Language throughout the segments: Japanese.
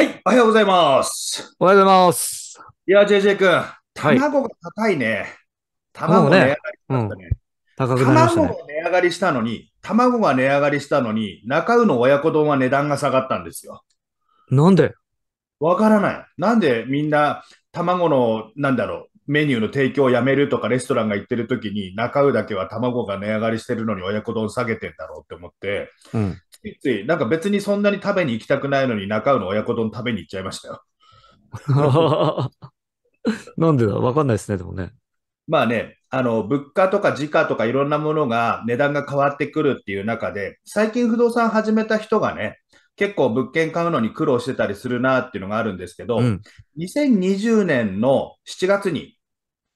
はい、おはようございます。おはようございます。いや、JJ 君、卵が高いね。卵ね、ねうん、高くなりました、ね、卵が値上がりしたのに、卵が値上がりしたのに、中尾の親子丼は値段が下がったんですよ。なんでわからない。なんでみんな卵の、なんだろう、メニューの提供をやめるとかレストランが行ってる時に、中尾だけは卵が値上がりしてるのに親子丼下げてんだろうって思って、うん、ついつい、なんか別にそんなに食べに行きたくないのに、中尾の親子丼食べに行っちゃいましたよ。なんでだわかんないですね、でもね。まあね、あの、物価とか時価とかいろんなものが値段が変わってくるっていう中で、最近不動産始めた人がね、結構物件買うのに苦労してたりするなっていうのがあるんですけど、うん、2020年の7月に、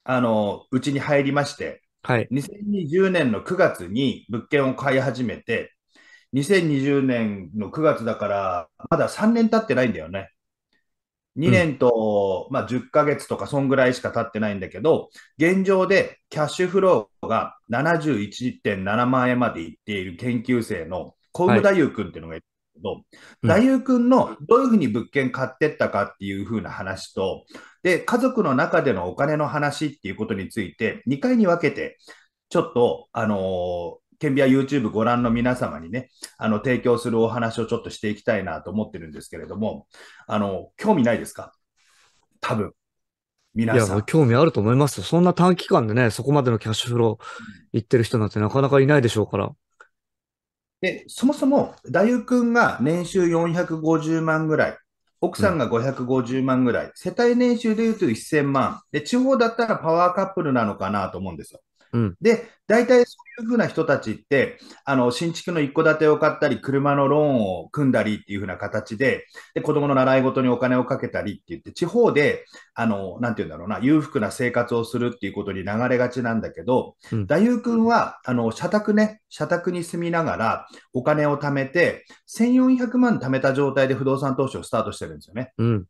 あの、うちに入りまして、はい、2020年の9月に物件を買い始めて、2020年の9月だから、まだ3年経ってないんだよね。2年と、うん、まあ、10ヶ月とか、そんぐらいしか経ってないんだけど、現状でキャッシュフローが71.7万円までいっている研究生の小梅太夫君っていうのがいるんだけど、はい、太夫君のどういうふうに物件買ってったかっていうふうな話と、で、家族の中でのお金の話っていうことについて、2回に分けて、ちょっと、あのーケンビア YouTube ご覧の皆様にね、あの、提供するお話をちょっとしていきたいなと思ってるんですけれども、あの、興味ないですか多分。皆さん。いや、興味あると思いますよ。そんな短期間でね、そこまでのキャッシュフロー行ってる人なんてなかなかいないでしょうから。で、そもそも、太く君が年収450万ぐらい、奥さんが550万ぐらい、うん、世帯年収でいうと1000万。で、地方だったらパワーカップルなのかなと思うんですよ。で、大体そういうふうな人たちって、あの、新築の一戸建てを買ったり、車のローンを組んだりっていうふうな形で、で、子供の習い事にお金をかけたりって言って、地方で、あの、なんて言うんだろうな、裕福な生活をするっていうことに流れがちなんだけど、うん、太夫君は、あの、社宅ね、社宅に住みながらお金を貯めて、1400万貯めた状態で不動産投資をスタートしてるんですよね。うん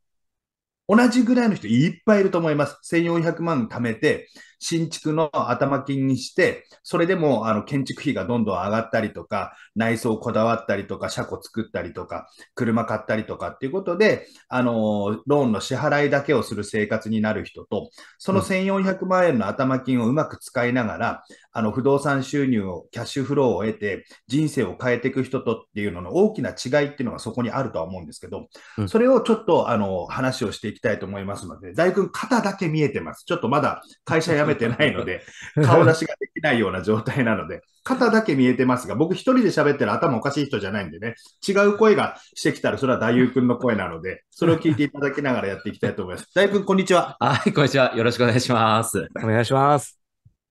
同じぐらいの人いっぱいいると思います。1400万貯めて、新築の頭金にして、それでもあの建築費がどんどん上がったりとか、内装こだわったりとか、車庫作ったりとか、車買ったりとかっていうことで、あの、ローンの支払いだけをする生活になる人と、その1400万円の頭金をうまく使いながら、あの、不動産収入を、キャッシュフローを得て、人生を変えていく人とっていうのの大きな違いっていうのがそこにあるとは思うんですけど、それをちょっと、あの、話をしていきたいと思いますので、大工肩だけ見えてます。ちょっとまだ会社辞めべてないので、顔出しができないような状態なので、肩だけ見えてますが、僕一人で喋ってる頭おかしい人じゃないんでね、違う声がしてきたら、それは太夫君の声なので、それを聞いていただきながらやっていきたいと思います。太夫君、こんにちは。はい、こんにちは。よろしくお願いします。お願いします。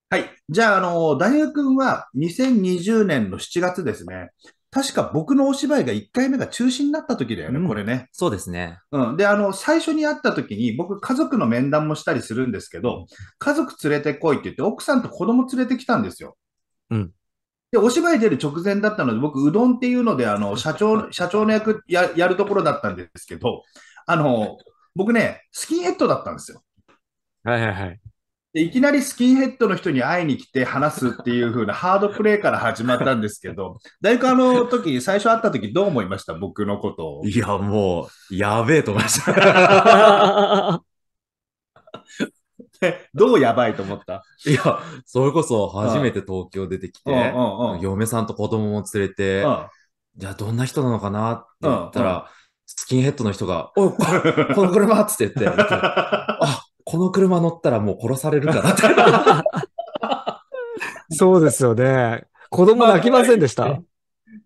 はい。じゃあ、あの、大学君は2020年の7月ですね、確か僕のお芝居が1回目が中止になった時だよね、うん、これね。そうですね。うん。で、あの、最初に会った時に、僕、家族の面談もしたりするんですけど、家族連れてこいって言って、奥さんと子供連れてきたんですよ。うん。で、お芝居出る直前だったので、僕、うどんっていうので、あの、社長、社長の役ややるところだったんですけど、あの、僕ね、スキンヘッドだったんですよ。はいはいはい。でいきなりスキンヘッドの人に会いに来て話すっていう風なハードプレイから始まったんですけど、大学あの時、最初会った時どう思いました僕のことを。いや、もう、やべえと思いました。どうやばいと思ったいや、それこそ初めて東京出てきて、嫁さんと子供も連れて、じゃあどんな人なのかなって言ったら、スキンヘッドの人が、おい、この車っつって言って、あこの車乗ったらもう殺されるからって。そうですよね。子供泣きませんでした。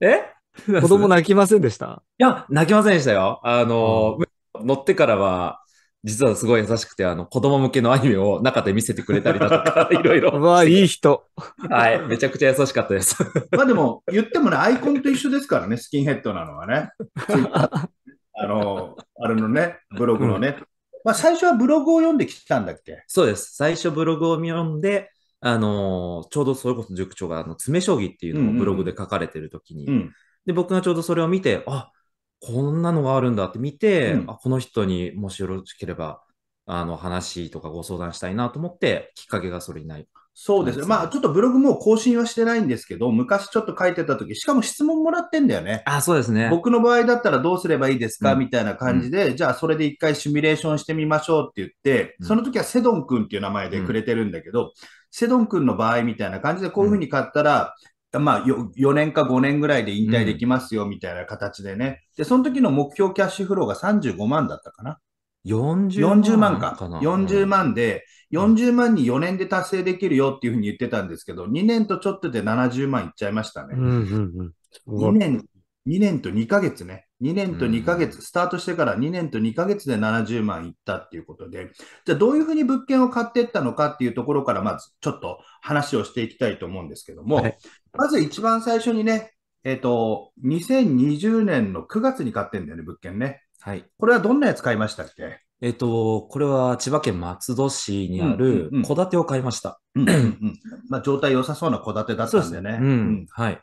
え 子供泣きませんでしたいや、泣きませんでしたよ。あの、うん、乗ってからは、実はすごい優しくて、あの、子供向けのアニメを中で見せてくれたりだとか、いろいろ。うわ、いい人。はい、めちゃくちゃ優しかったです。まあでも、言ってもね、アイコンと一緒ですからね、スキンヘッドなのはね。あの、あれのね、ブログのね、まあ、最初はブログを読んできたんだっけそうです。最初ブログを読んで、あのー、ちょうどそれこそ塾長があの詰将棋っていうのをブログで書かれてる時に、うんうん、で、僕がちょうどそれを見て、あこんなのがあるんだって見て、うん、あこの人にもしよろしければ、あの話とかご相談したいなと思って、きっかけがそれになそうですまあ、ちょっとブログも更新はしてないんですけど、昔ちょっと書いてた時、しかも質問もらってんだよね。あ、そうですね。僕の場合だったらどうすればいいですか、うん、みたいな感じで、うん、じゃあそれで一回シミュレーションしてみましょうって言って、うん、その時はセドン君っていう名前でくれてるんだけど、セドン君の場合みたいな感じでこういうふうに買ったら、まあ4、4年か5年ぐらいで引退できますよみたいな形でね。で、その時の目標キャッシュフローが35万だったかな。40万か。40万で、40万に4年で達成できるよっていうふうに言ってたんですけど、2年とちょっとで70万いっちゃいましたね。2年、2年と2ヶ月ね。2年と2ヶ月、スタートしてから2年と2ヶ月で70万いったっていうことで、じゃあどういうふうに物件を買っていったのかっていうところからまずちょっと話をしていきたいと思うんですけども、まず一番最初にね、えっ、と、2020年の9月に買ってんだよね、物件ね。はい。これはどんなやつ買いましたっけえっ、と、これは千葉県松戸市にある戸建てを買いました。うんまあ、状態良さそうな戸建てだったんでね。でうん、はい。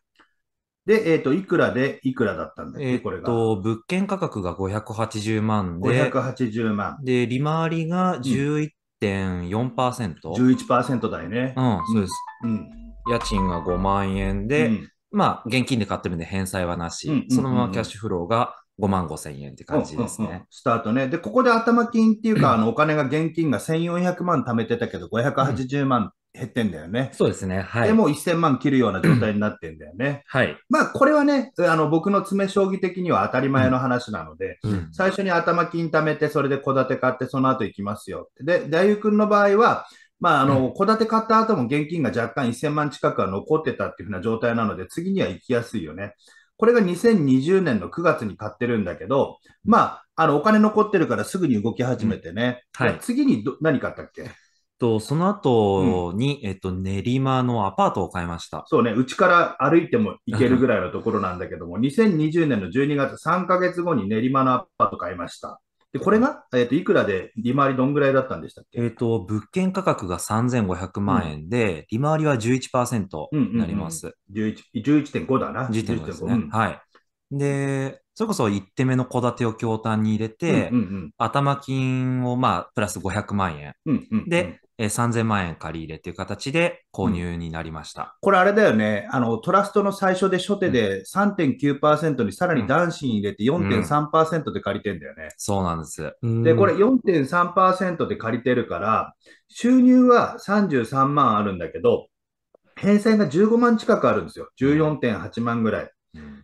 で、えっ、と、いくらで、いくらだったんだっけ、えー、これが。と、物件価格が580万で。580万。で、利回りが11.4%。うん、1だよね。うん、そうです。うん。家賃が5万円で、うん、まあ、現金で買ってるんで返済はなし、そのままキャッシュフローが5万5千円って感じですね、うんうんうん。スタートね。で、ここで頭金っていうか、あの、お金が、現金が1400万貯めてたけど、580万、減ってんだよね。そうですね。はい。でも1000万切るような状態になってんだよね。はい。まあ、これはね、あの、僕の詰将棋的には当たり前の話なので、うん、最初に頭金貯めて、それで戸建て買って、その後行きますよで、大友君の場合は、まあ、あの、戸建て買った後も現金が若干1000万近くは残ってたっていうふうな状態なので、次には行きやすいよね。これが2020年の9月に買ってるんだけど、まあ、あの、お金残ってるからすぐに動き始めてね。うん、はい。次にど何買ったっけと、その後に、うん、えっと、練馬のアパートを買いました。そうね、うちから歩いても行けるぐらいのところなんだけども、2020年の12月3ヶ月後に練馬のアパート買いました。で、これが、えっ、ー、と、いくらで、利回りどんぐらいだったんでしたっけえっ、ー、と、物件価格が3500万円で、うん、利回りは11%になります。うんうんうん、11.5だな。11.5ですね、うん。はい。で、それこそ1手目の戸建てを京丹に入れて、うんうんうん、頭金をまあ、プラス500万円、うんうんうん。で、3000万円借り入れという形で購入になりました、うん、これ、あれだよねあの、トラストの最初で初手で3.9%にさらに男子に入れて4.3%で借りてんだよね、うん、そうなんです。で、これ4.3%で借りてるから、収入は33万あるんだけど、返済が15万近くあるんですよ、14.8万ぐらい。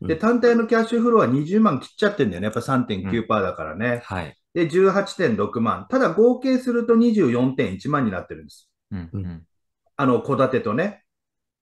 で、単体のキャッシュフローは20万切っちゃってんだよね、やっぱ3.9%だからね。うんはい、で、18.6万。ただ合計すると24.1万になってるんです。うんうん、あの、戸建てとね。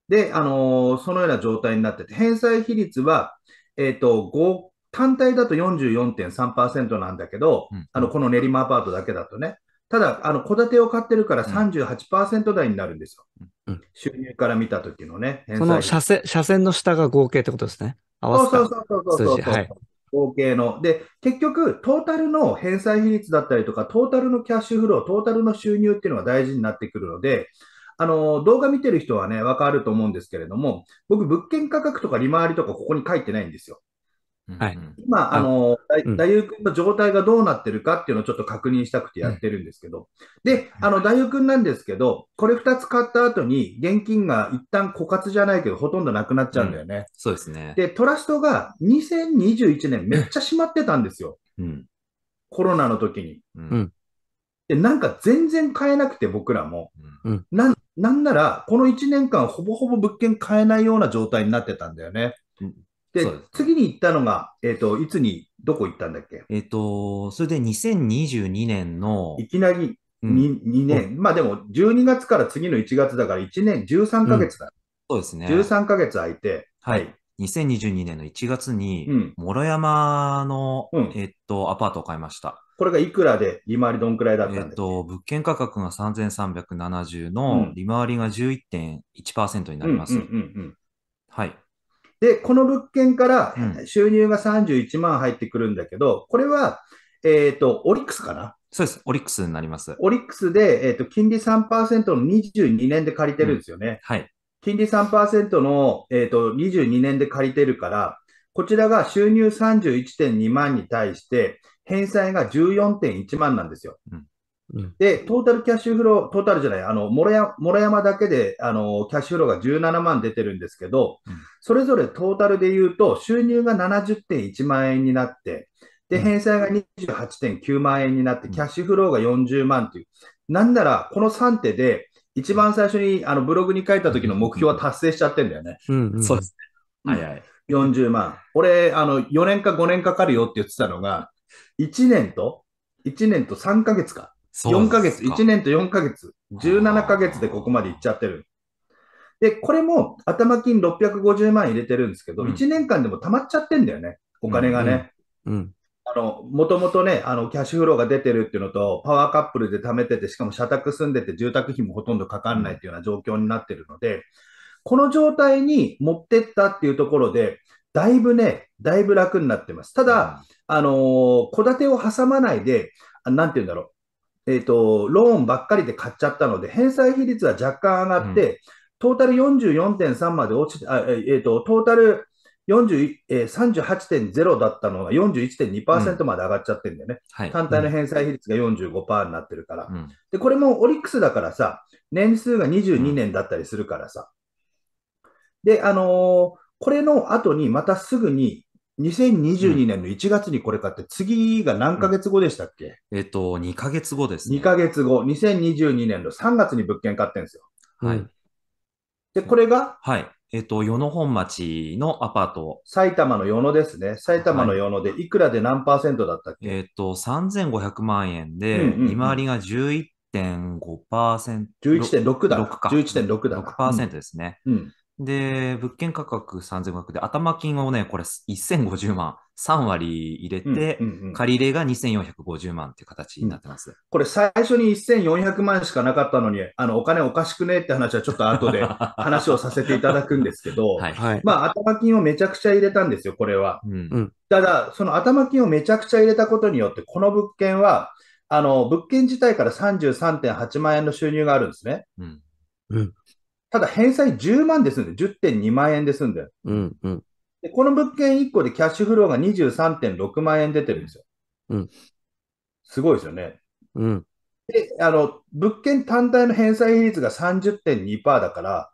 で、あのー、そのような状態になってて、返済比率は、えっ、ー、と、単体だと44.3%なんだけど、うん、あの、この練馬アパートだけだとね。ただ、あの、戸建てを買ってるから38%台になるんですよ。うん、収入から見た時のね。その車線、車線の下が合計ってことですね。合わせたそうそうそうそうそうそう。はい合計の。で、結局、トータルの返済比率だったりとか、トータルのキャッシュフロー、トータルの収入っていうのが大事になってくるので、あの、動画見てる人はね、わかると思うんですけれども、僕、物件価格とか利回りとかここに書いてないんですよ。はい、今、あの、太夫君の状態がどうなってるかっていうのをちょっと確認したくてやってるんですけど、うん、で、あの、太夫君なんですけど、これ2つ買った後に現金が一旦枯渇じゃないけど、ほとんどなくなっちゃうんだよね。うん、そうですね。で、トラストが2021年めっちゃ閉まってたんですよ。うん、コロナの時に。うん、で、なんか全然買えなくて、僕らも。うん、ななんなら、この1年間ほぼほぼ物件買えないような状態になってたんだよね。で、で次に行ったのが、えっ、ー、と、いつに、どこ行ったんだっけえっ、ー、と、それで2022年の。いきなり 2,、うん、2年、まあでも、12月から次の1月だから1年13か月だ、うん、そうですね。13か月空いて、はい。はい2022年の1月に、諸山の、うん、えっと、アパートを買いました。これがいくらで、利回りどんくらいだったんですか、えっと、物件価格が3370の、利回りが11.1%になります。はい。で、この物件から収入が31万入ってくるんだけど、これは、えっ、ー、と、オリックスかなそうです。オリックスになります。オリックスで、えっ、ー、と、金利3%の22年で借りてるんですよね。うん、はい。金利3%の、えっ、ー、と、22年で借りてるから、こちらが収入31.2万に対して、返済が14.1万なんですよ。うんで、トータルキャッシュフロー、トータルじゃない、あの、もろや、もろ山だけで、あの、キャッシュフローが17万出てるんですけど、うん、それぞれトータルで言うと、収入が70.1万円になって、で、返済が28.9万円になって、キャッシュフローが40万という。なんなら、この3手で、一番最初にあのブログに書いた時の目標は達成しちゃってんだよね。うん、そうですね。はいはい。40万。俺、あの、4年か5年かかるよって言ってたのが、1年と、1年と3ヶ月か。4ヶ月、1年と4ヶ月、17ヶ月でここまでいっちゃってる。で、これも頭金650万入れてるんですけど、うん、1年間でも溜まっちゃってんだよね、お金がね。うん、あの、もともとね、あの、キャッシュフローが出てるっていうのと、パワーカップルで貯めてて、しかも社宅住んでて住宅費もほとんどかかんないっていうような状況になってるので、この状態に持ってったっていうところで、だいぶね、だいぶ楽になってます。ただ、あのー、戸建てを挟まないで、なんて言うんだろう、えーと、ローンばっかりで買っちゃったので、返済比率は若干上がって、うん、トータル44.3まで落ちて、あえーと、トータルえー、38.0だったのが41.2%まで上がっちゃってるんだよね、うんはい、単体の返済比率が45%になってるから、うん、で、これもオリックスだからさ、年数が22年だったりするからさ、で、あのー、これの後にまたすぐに2022年の1月にこれ買って、次が何ヶ月後でしたっけ、うん、えっと、2ヶ月後ですね。2ヶ月後、2022年の3月に物件買ってんですよ。はい。で、これがはい。えっと、与野本町のアパート。埼玉の与野ですね。埼玉の与野で、いくらで何パーセントだったっけ、はい、えっと、3500万円で、利回りが11.5%。11.6だ。11.6だ。6%ですね。うん、うんで、物件価格3500で、頭金をね、これ1050万、3割入れて、借り入れが2450万っていう形になってます。これ最初に1400万しかなかったのに、あの、お金おかしくねって話はちょっと後で 話をさせていただくんですけど、はい、まあ、頭金をめちゃくちゃ入れたんですよ、これは。うん、ただ、その頭金をめちゃくちゃ入れたことによって、この物件は、あの、物件自体から33.8万円の収入があるんですね。うん、うんただ返済10万ですんで、10.2万円ですんで。うんうん、でこの物件1個でキャッシュフローが23.6万円出てるんですよ。うん、すごいですよね。うん、であの物件単体の返済比率が30.2%だから、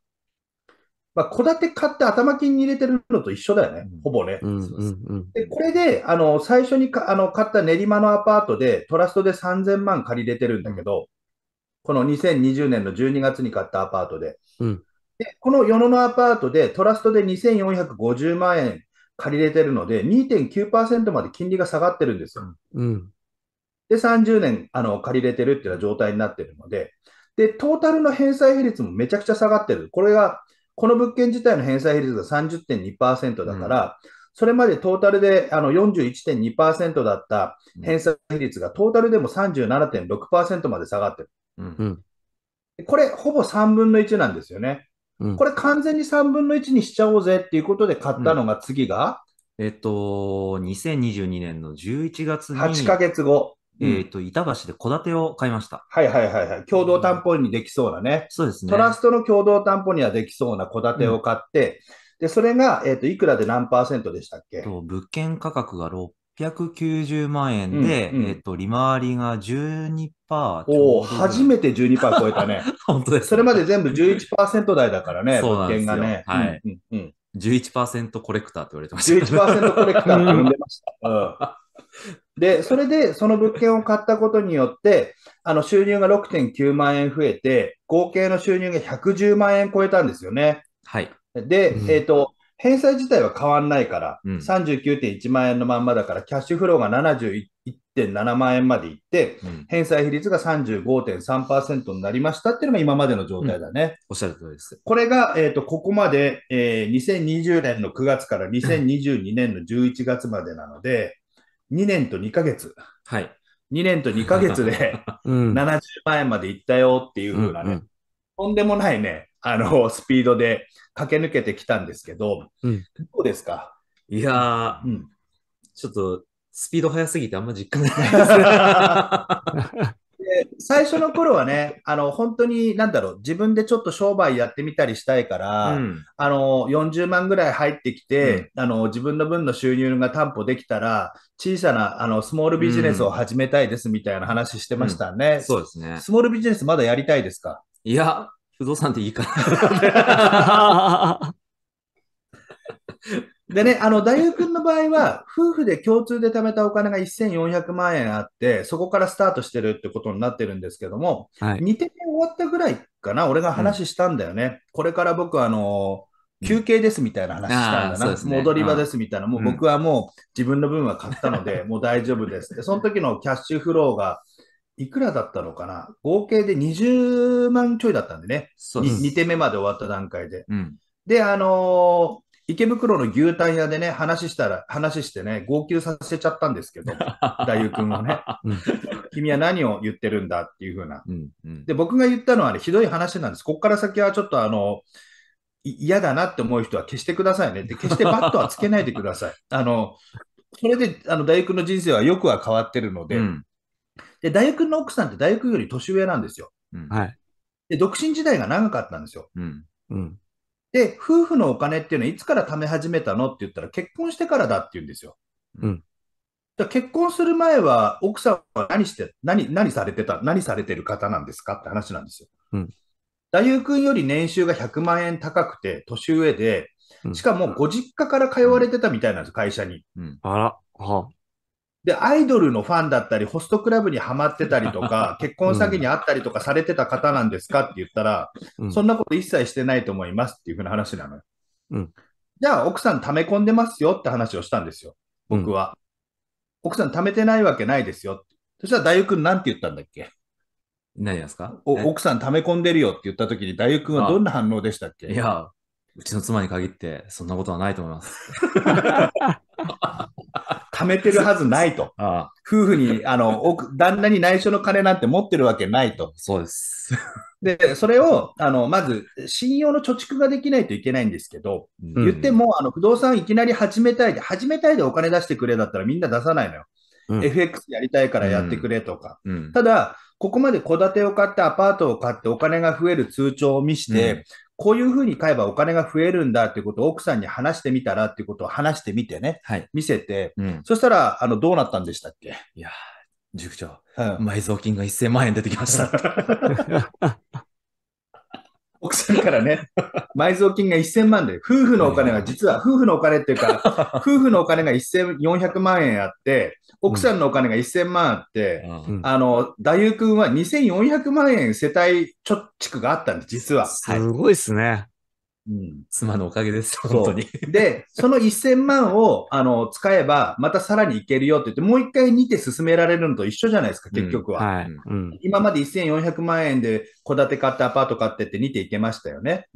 まあ、戸建て買って頭金に入れてるのと一緒だよね、ほぼね。うんうんうん、でこれであの最初にかあの買った練馬のアパートでトラストで3000万借りれてるんだけど、この2020年の12月に買ったアパートで。うん、でこの世野のアパートで、トラストで2450万円借りれてるので、2.9%まで金利が下がってるんですよ。うん、で、30年あの借りれてるっていう状態になってるので、で、トータルの返済比率もめちゃくちゃ下がってる。これが、この物件自体の返済比率が30.2%だから、うん、それまでトータルであの41.2%だった返済比率がトータルでも37.6%まで下がってる。うん、これ、ほぼ3分の1なんですよね。これ、完全に3分の1にしちゃおうぜっていうことで買ったのが次が、えっと、2022年の11月に。8ヶ月後。うん、えっ、と、板橋で戸建てを買いました。はいはいはいはい。共同担保にできそうなね。そうですね。トラストの共同担保にはできそうな戸建てを買って、うん、で、それが、えっ、ー、と、いくらで何パーセントでしたっけ物件価格が690万円で、うんうんえっと、利回りが12%パー。おお、初めて12%超えたね。本当です、それまで全部11%台だからね、そうなんですよ。ね、はい、うんうん。11%コレクターって言われてました、ね。11%コレクターって 呼んでました。うん、で、それで、その物件を買ったことによって、あの、収入が6.9万円増えて、合計の収入が110万円超えたんですよね。はい。で、えっ、ー、と、返済自体は変わらないから、うん、39.1万円のまんまだから、キャッシュフローが71.7万円までいって、うん、返済比率が35.3%になりましたっていうのが今までの状態だね。うん、おっしゃる通りです。これが、えっ、ー、と、ここまで、えー、2020年の9月から2022年の11月までなので、2年と2ヶ月。はい。2年と2ヶ月で うん、70万円までいったよっていうふうなね、とんでもないね、あの、スピードで、駆け抜けてきたんですけど、うん、どうですかいやー、うん、ちょっとスピード速すぎてあんま実感ないです。最初の頃はね、あの、本当に、なんだろう、自分でちょっと商売やってみたりしたいから、うん、あの、40万ぐらい入ってきて、うん、あの、自分の分の収入が担保できたら、小さな、あの、スモールビジネスを始めたいですみたいな話してましたね。うん、そうですね。スモールビジネスまだやりたいですかいや、不動産でいいかな。でね、あの、太夫君の場合は、夫婦で共通で貯めたお金が1400万円あって、そこからスタートしてるってことになってるんですけども、2点目終わったぐらいかな、俺が話したんだよね。うん、これから僕は、あの休憩ですみたいな話したんだな、ね、戻り場ですみたいな、もう僕はもう自分の分は買ったので、もう大丈夫ですって、その時のキャッシュフローがいくらだったのかな合計で20万ちょいだったんでね。そうです2手目まで終わった段階で。うん、で、あのー池袋の牛タン屋でね、話したら、話してね、号泣させちゃったんですけど、大悠君をね、君は何を言ってるんだっていうふうな、うんうん、で、僕が言ったのはね、ひどい話なんです。ここから先はちょっとあの、嫌だなって思う人は消してくださいね。で、決してバットはつけないでください。あの、それで、あの、大工の人生はよくは変わってるので、うん、で、大学の奥さんって大学より年上なんですよ。はい。で、独身時代が長かったんですよ。うん。うん。で、夫婦のお金っていうのはいつから貯め始めたのって言ったら結婚してからだって言うんですよ。うん。だ結婚する前は奥さんは何して、何、何されてた、何されてる方なんですかって話なんですよ。うん。太夫君より年収が100万円高くて、年上で、しかもご実家から通われてたみたいなんです、うん、会社に。うん、あら、はあ、で、アイドルのファンだったり、ホストクラブにはまってたりとか、結婚詐欺にあったりとかされてた方なんですかって言ったら、うん、そんなこと一切してないと思いますっていうふうな話なのよ。うん、じゃあ、奥さん溜め込んでますよって話をしたんですよ、僕は。うん、奥さん溜めてないわけないですよ。そしたら、大くんなんて言ったんだっけ何ですか奥さん溜め込んでるよって言った時に、大くんはどんな反応でしたっけいや、うちの妻に限って、そんなことはないと思います。貯めてるはずないと。ああ夫婦に、あの、旦那に内緒の金なんて持ってるわけないと。そうです。で、それを、あの、まず、信用の貯蓄ができないといけないんですけど、うん、言っても、あの、不動産いきなり始めたいで、始めたいでお金出してくれだったらみんな出さないのよ。うん、FX やりたいからやってくれとか。うん、ただ、ここまで戸建てを買ってアパートを買ってお金が増える通帳を見して、こういうふうに買えばお金が増えるんだっていうことを奥さんに話してみたらっていうことを話してみてね、はい、見せて、うん、そしたら、あの、どうなったんでしたっけいや塾長、うん、埋蔵金が1000万円出てきました。奥さんからね、埋蔵金が1000万で、夫婦のお金が実は、夫婦のお金っていうか、夫婦のお金が1400万円あって、奥さんのお金が1000万あって、うん、あの、太夫君は2400万円世帯貯蓄があったんです、実は。すごいですね。うん、妻のおかげです、本当に。で、その1000万をあの使えば、またさらにいけるよって言って、もう一回2手進められるのと一緒じゃないですか、結局は。うんはいうん、今まで1400万円で戸建て買ってアパート買ってって2手いけましたよね。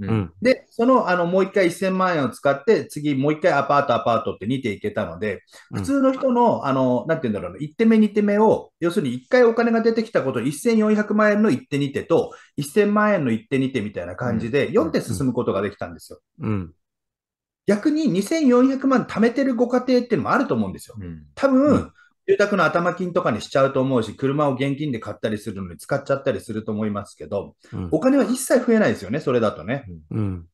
で、そのあのもう一回1000万円を使って、次もう一回アパート、アパートって2手いけたので、普通の人の、あの、なんて言うんだろう1手目、2手目を、要するに1回お金が出てきたこと1400万円の1手、2手と、1000万円の1手、2手みたいな感じで、4手進むことができたんですよ。うん。逆に2400万貯めてるご家庭っていうのもあると思うんですよ。多分、うん住宅の頭金とかにしちゃうと思うし、車を現金で買ったりするのに使っちゃったりすると思いますけど、うん、お金は一切増えないですよね、それだとね。うん、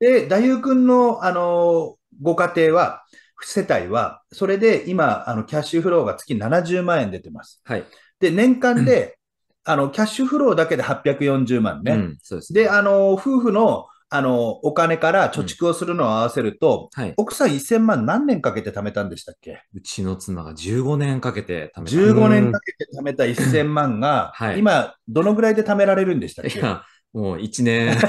で、太夫君の、あのご家庭は、世帯は、それで今、あの、キャッシュフローが月70万円出てます。はい。で、年間で、あの、キャッシュフローだけで840万ね。うん、そうです、ね、で、あの、夫婦のあの、お金から貯蓄をするのを合わせると、うんはい奥さん1000万何年かけて貯めたんでしたっけうちの妻が15年かけて貯めた。?15 年かけて貯めた1000万が、はい今、どのぐらいで貯められるんでしたっけいや、もう1年。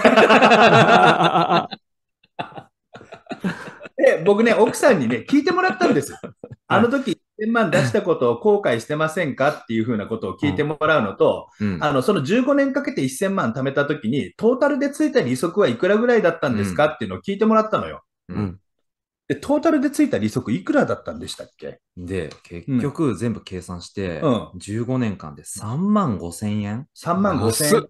で、僕ね、奥さんにね、聞いてもらったんですあの時、1000万出したことを後悔してませんかっていうふうなことを聞いてもらうのと、うんうん、あの、その15年かけて1000万貯めたときに、トータルでついた利息はいくらぐらいだったんですかっていうのを聞いてもらったのよ。うんで、トータルでついた利息いくらだったんでしたっけで、結局全部計算して、15年間で3万5 0円 ?3 万5千円。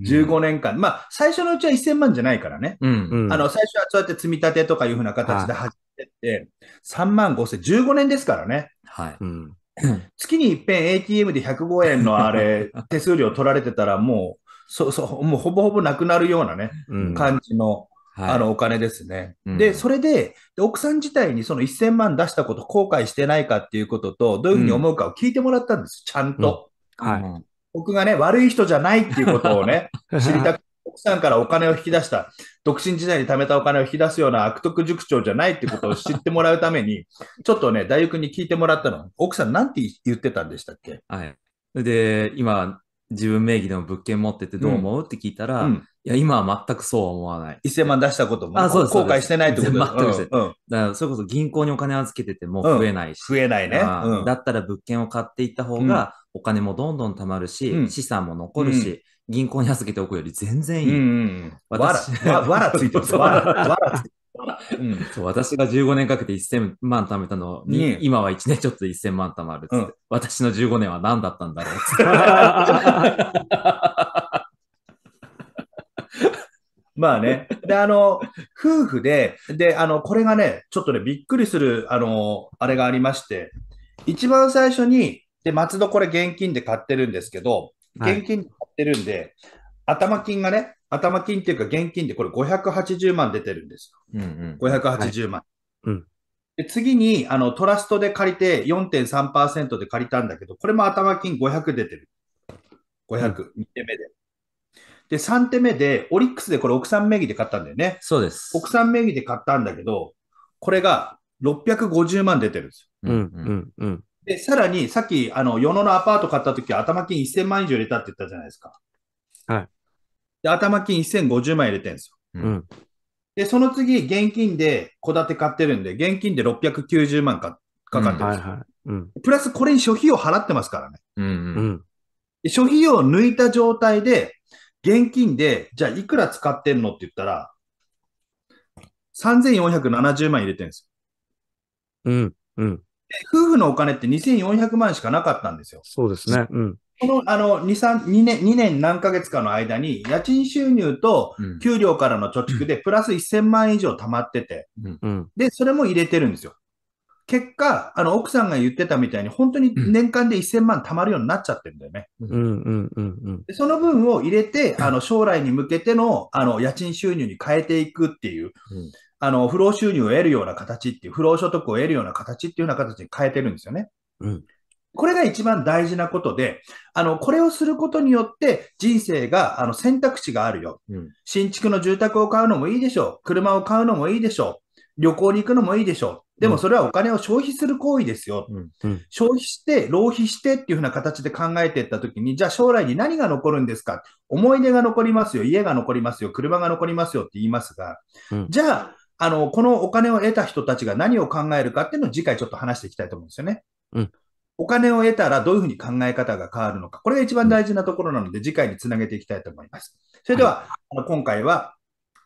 15年間。まあ、最初のうちは1000万じゃないからね。うんうん、あの、最初はそうやって積み立てとかいうふうな形で始めてって、3万5千、15年ですからね。はい。うん、月に一遍 ATM で105円のあれ、手数料取られてたらもう、そうそう、もうほぼほぼなくなるようなね、うん、感じの、はい、あの、お金ですね。うん、で、それで、奥さん自体にその1000万出したこと後悔してないかっていうことと、どういうふうに思うかを聞いてもらったんです、ちゃんと。はい。僕がね、悪い人じゃないっていうことをね、知りたく奥さんからお金を引き出した、独身時代に貯めたお金を引き出すような悪徳塾長じゃないってことを知ってもらうために、ちょっとね、大学に聞いてもらったの。奥さん、なんて言ってたんでしたっけはい。で、今、自分名義の物件持っててどう思う、うん、って聞いたら、うん、いや、今は全くそうは思わない。1000万出したことも、あそうです後悔してないってこと全くして、うん、だからそれこそ銀行にお金預けてても増えないし。増えないね、だったら物件を買っていった方が、お金もどんどん貯まるし、うん、資産も残るし、うん、銀行に預けておくより全然いい。わら、わらついてる。わら、わらそう私が15年かけて1000万貯めたのに、今は1年ちょっとで1000万貯まるっつって、私の15年は何だったんだろうっっ まあね。で、あの、夫婦で、で、あの、これがね、ちょっとね、びっくりする、あの、あれがありまして、一番最初にで、松戸これ現金で買ってるんですけど、現金で買ってるんで、はい、頭金がね、頭金っていうか現金でこれ580万出てるんですよ。うんうん、580万。はい、うんで次にあのトラストで借りて4.3%で借りたんだけど、これも頭金500出てる。500、2手目で。で、3手目で、オリックスでこれ奥さん名義で買ったんだよね。そうです。奥さん名義で買ったんだけど、これが650万出てるんですよ。うんうんうん。で、さらに、さっき、あの、世野のアパート買った時は頭金1000万以上入れたって言ったじゃないですか。はい。で、頭金1050万入れてるんですよ。うん。で、その次、現金で戸建て買ってるんで、現金で690万かかかってるんですよ。うんはいはいうん、プラスこれに諸費用払ってますからね。うんうん、で諸費用を抜いた状態で、現金で、じゃあいくら使ってんのって言ったら、3470万入れてるんですよ。うん、うん。夫婦のお金って2400万しかなかったんですよ。そうですね。うん。この、あの、2、2年、2年何ヶ月かの間に、家賃収入と給料からの貯蓄で、プラス1000万円以上貯まってて、うんで、それも入れてるんですよ。結果、あの、奥さんが言ってたみたいに、本当に年間で1000万貯まるようになっちゃってるんだよね。その分を入れて、あの、将来に向けての、あの、家賃収入に変えていくっていう、うん、あの、不労収入を得るような形っていう、不労所得を得るような形っていうような形に変えてるんですよね。うん。これが一番大事なことで、あの、これをすることによって人生が、あの、選択肢があるよ。うん、新築の住宅を買うのもいいでしょう。車を買うのもいいでしょう。旅行に行くのもいいでしょう。でもそれはお金を消費する行為ですよ。うんうん、消費して、浪費してっていうふうな形で考えていったときに、じゃあ将来に何が残るんですか思い出が残りますよ。家が残りますよ。車が残りますよって言いますが、じゃあ、あの、このお金を得た人たちが何を考えるかっていうのを次回ちょっと話していきたいと思うんですよね。うん。お金を得たらどういうふうに考え方が変わるのか。これが一番大事なところなので、次回につなげていきたいと思います。それでは、あの今回は、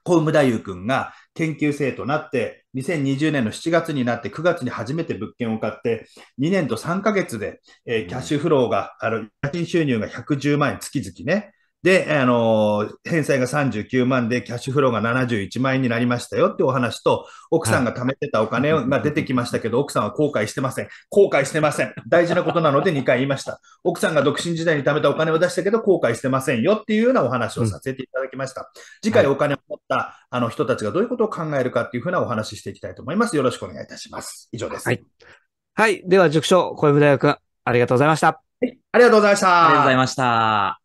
小梅太夫君が研究生となって、2020年の7月になって、9月に初めて物件を買って、2年と3ヶ月で、えー、キャッシュフローが、あの、家賃収入が110万円月々ね、で、あの、返済が39万で、キャッシュフローが71万円になりましたよってお話と、奥さんが貯めてたお金が 出てきましたけど、奥さんは後悔してません。後悔してません。大事なことなので2回言いました。奥さんが独身時代に貯めたお金を出したけど、後悔してませんよっていうようなお話をさせていただきました。次回お金を持ったあの人たちがどういうことを考えるかっていうふうなお話ししていきたいと思います。よろしくお願いいたします。以上です。はい。はい。では、塾長、小泉大学、ありがとうございました。はい、ありがとうございました。ありがとうございました。